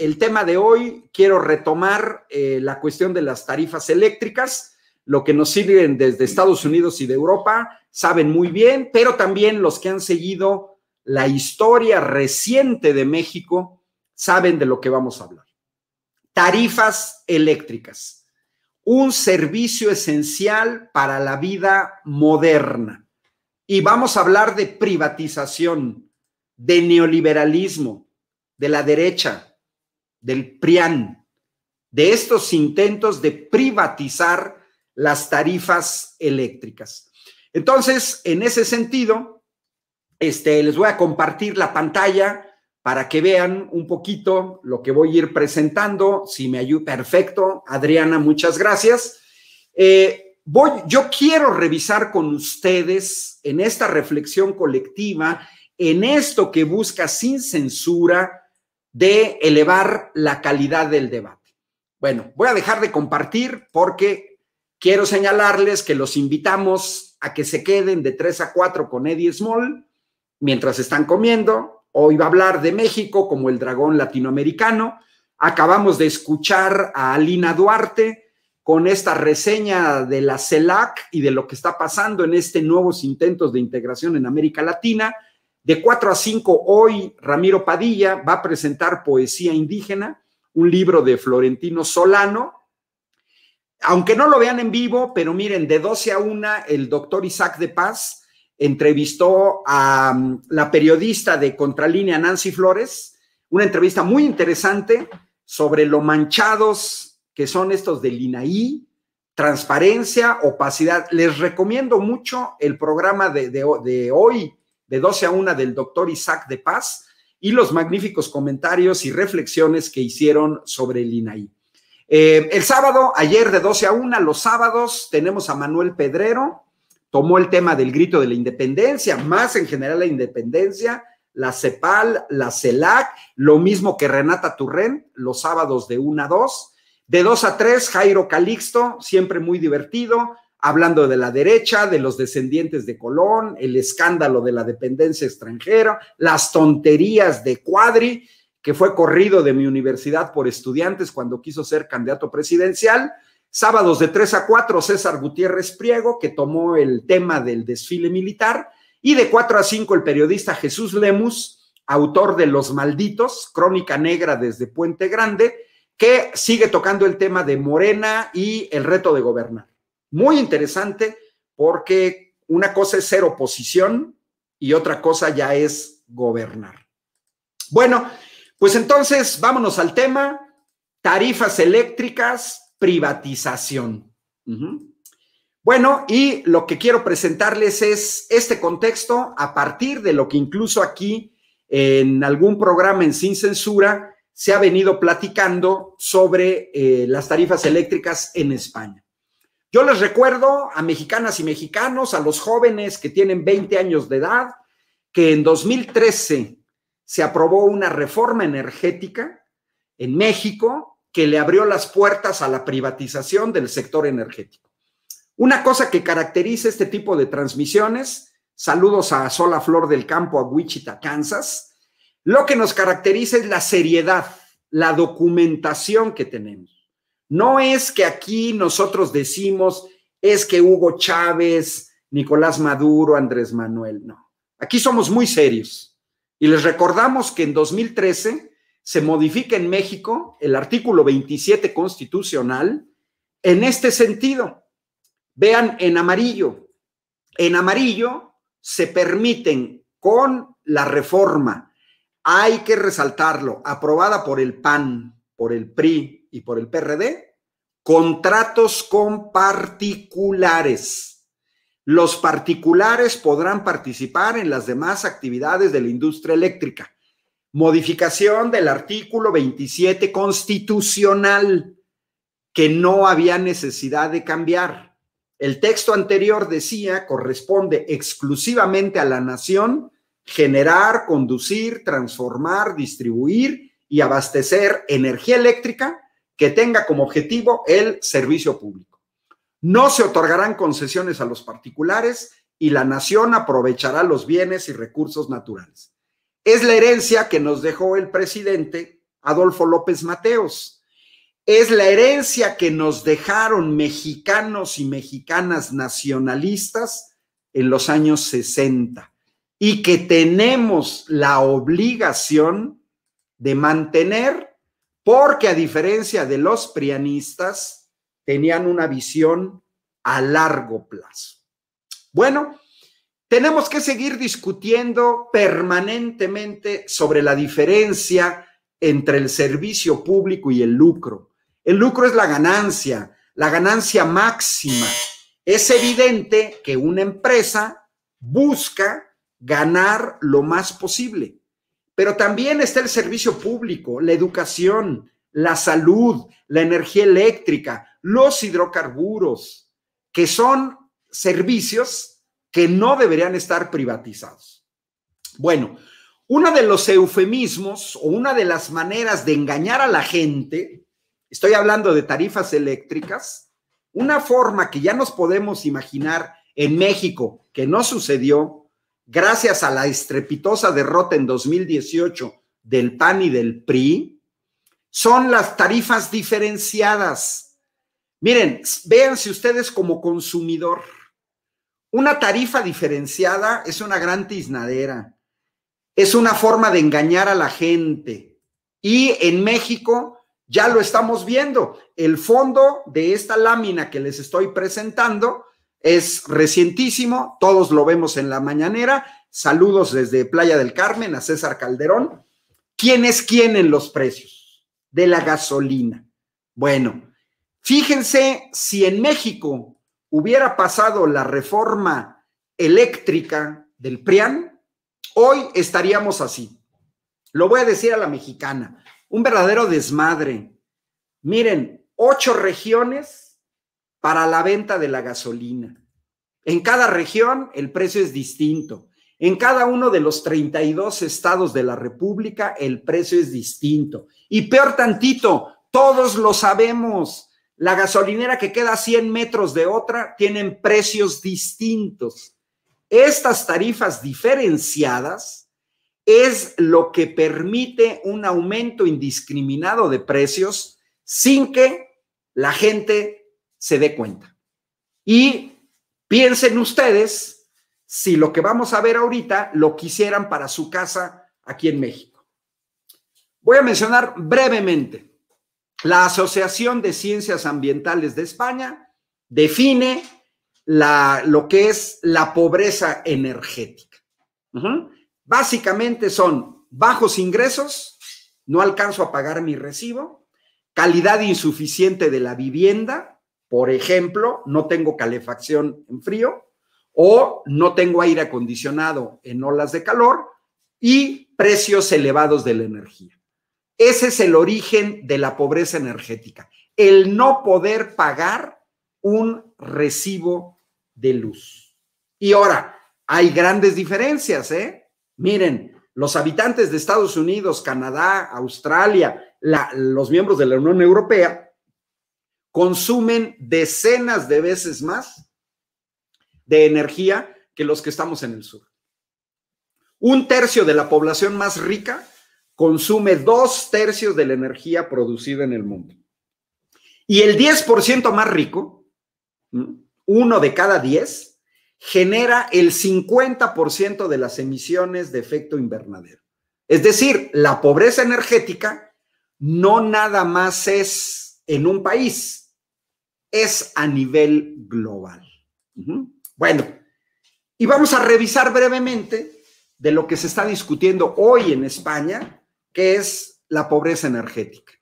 el tema de hoy quiero retomar eh, la cuestión de las tarifas eléctricas, lo que nos sirven desde Estados Unidos y de Europa, saben muy bien, pero también los que han seguido la historia reciente de México saben de lo que vamos a hablar. Tarifas eléctricas, un servicio esencial para la vida moderna. Y vamos a hablar de privatización, de neoliberalismo, de la derecha, del PRIAN, de estos intentos de privatizar las tarifas eléctricas. Entonces, en ese sentido, este, les voy a compartir la pantalla para que vean un poquito lo que voy a ir presentando. Si me ayuda, perfecto. Adriana, muchas gracias. Eh, voy, yo quiero revisar con ustedes en esta reflexión colectiva, en esto que busca sin censura, de elevar la calidad del debate. Bueno, voy a dejar de compartir porque quiero señalarles que los invitamos a que se queden de 3 a 4 con Eddie Small mientras están comiendo. Hoy va a hablar de México como el dragón latinoamericano. Acabamos de escuchar a Alina Duarte con esta reseña de la CELAC y de lo que está pasando en este nuevos intentos de integración en América Latina. De 4 a 5 hoy, Ramiro Padilla va a presentar Poesía Indígena, un libro de Florentino Solano. Aunque no lo vean en vivo, pero miren, de 12 a 1, el doctor Isaac de Paz entrevistó a mm, la periodista de Contralínea Nancy Flores, una entrevista muy interesante sobre lo manchados que son estos del INAI, transparencia, opacidad. Les recomiendo mucho el programa de, de hoy, de 12 a 1 del doctor Isaac de Paz y los magníficos comentarios y reflexiones que hicieron sobre el INAI. Eh, el sábado, ayer de 12 a 1, los sábados, tenemos a Manuel Pedrero, tomó el tema del grito de la independencia, más en general la independencia, la CEPAL, la CELAC, lo mismo que Renata Turren, los sábados de 1 a 2. De 2 a 3, Jairo Calixto, siempre muy divertido hablando de la derecha, de los descendientes de Colón, el escándalo de la dependencia extranjera, las tonterías de Cuadri, que fue corrido de mi universidad por estudiantes cuando quiso ser candidato presidencial. Sábados de 3 a 4, César Gutiérrez Priego, que tomó el tema del desfile militar. Y de 4 a 5, el periodista Jesús Lemus, autor de Los Malditos, Crónica Negra desde Puente Grande, que sigue tocando el tema de Morena y el reto de gobernar muy interesante porque una cosa es ser oposición y otra cosa ya es gobernar. Bueno, pues entonces vámonos al tema, tarifas eléctricas, privatización. Bueno, y lo que quiero presentarles es este contexto a partir de lo que incluso aquí en algún programa en Sin Censura se ha venido platicando sobre eh, las tarifas eléctricas en España. Yo les recuerdo a mexicanas y mexicanos, a los jóvenes que tienen 20 años de edad, que en 2013 se aprobó una reforma energética en México que le abrió las puertas a la privatización del sector energético. Una cosa que caracteriza este tipo de transmisiones, saludos a Sola Flor del Campo, a Wichita, Kansas, lo que nos caracteriza es la seriedad, la documentación que tenemos. No es que aquí nosotros decimos, es que Hugo Chávez, Nicolás Maduro, Andrés Manuel, no. Aquí somos muy serios. Y les recordamos que en 2013 se modifica en México el artículo 27 constitucional en este sentido. Vean en amarillo. En amarillo se permiten con la reforma, hay que resaltarlo, aprobada por el PAN, por el PRI, y por el PRD, contratos con particulares. Los particulares podrán participar en las demás actividades de la industria eléctrica. Modificación del artículo 27 constitucional que no había necesidad de cambiar. El texto anterior decía corresponde exclusivamente a la nación generar, conducir, transformar, distribuir y abastecer energía eléctrica que tenga como objetivo el servicio público. No se otorgarán concesiones a los particulares y la nación aprovechará los bienes y recursos naturales. Es la herencia que nos dejó el presidente Adolfo López Mateos. Es la herencia que nos dejaron mexicanos y mexicanas nacionalistas en los años 60 y que tenemos la obligación de mantener porque a diferencia de los prianistas, tenían una visión a largo plazo. Bueno, tenemos que seguir discutiendo permanentemente sobre la diferencia entre el servicio público y el lucro. El lucro es la ganancia, la ganancia máxima. Es evidente que una empresa busca ganar lo más posible. Pero también está el servicio público, la educación, la salud, la energía eléctrica, los hidrocarburos, que son servicios que no deberían estar privatizados. Bueno, uno de los eufemismos o una de las maneras de engañar a la gente, estoy hablando de tarifas eléctricas, una forma que ya nos podemos imaginar en México que no sucedió gracias a la estrepitosa derrota en 2018 del PAN y del PRI, son las tarifas diferenciadas. Miren, véanse ustedes como consumidor. Una tarifa diferenciada es una gran tiznadera. Es una forma de engañar a la gente. Y en México ya lo estamos viendo. El fondo de esta lámina que les estoy presentando es recientísimo, todos lo vemos en la mañanera. Saludos desde Playa del Carmen a César Calderón. ¿Quién es quién en los precios de la gasolina? Bueno, fíjense si en México hubiera pasado la reforma eléctrica del PRIAN, hoy estaríamos así. Lo voy a decir a la mexicana, un verdadero desmadre. Miren, ocho regiones para la venta de la gasolina. En cada región el precio es distinto. En cada uno de los 32 estados de la República el precio es distinto. Y peor tantito, todos lo sabemos. La gasolinera que queda a 100 metros de otra tienen precios distintos. Estas tarifas diferenciadas es lo que permite un aumento indiscriminado de precios sin que la gente se dé cuenta. Y piensen ustedes si lo que vamos a ver ahorita lo quisieran para su casa aquí en México. Voy a mencionar brevemente. La Asociación de Ciencias Ambientales de España define la, lo que es la pobreza energética. Básicamente son bajos ingresos, no alcanzo a pagar mi recibo, calidad insuficiente de la vivienda, por ejemplo, no tengo calefacción en frío o no tengo aire acondicionado en olas de calor y precios elevados de la energía. Ese es el origen de la pobreza energética, el no poder pagar un recibo de luz. Y ahora, hay grandes diferencias, ¿eh? Miren, los habitantes de Estados Unidos, Canadá, Australia, los miembros de la Unión Europea consumen decenas de veces más de energía que los que estamos en el sur. Un tercio de la población más rica consume dos tercios de la energía producida en el mundo. Y el 10% más rico, uno de cada 10, genera el 50% de las emisiones de efecto invernadero. Es decir, la pobreza energética no nada más es en un país, es a nivel global. Bueno, y vamos a revisar brevemente de lo que se está discutiendo hoy en España, que es la pobreza energética.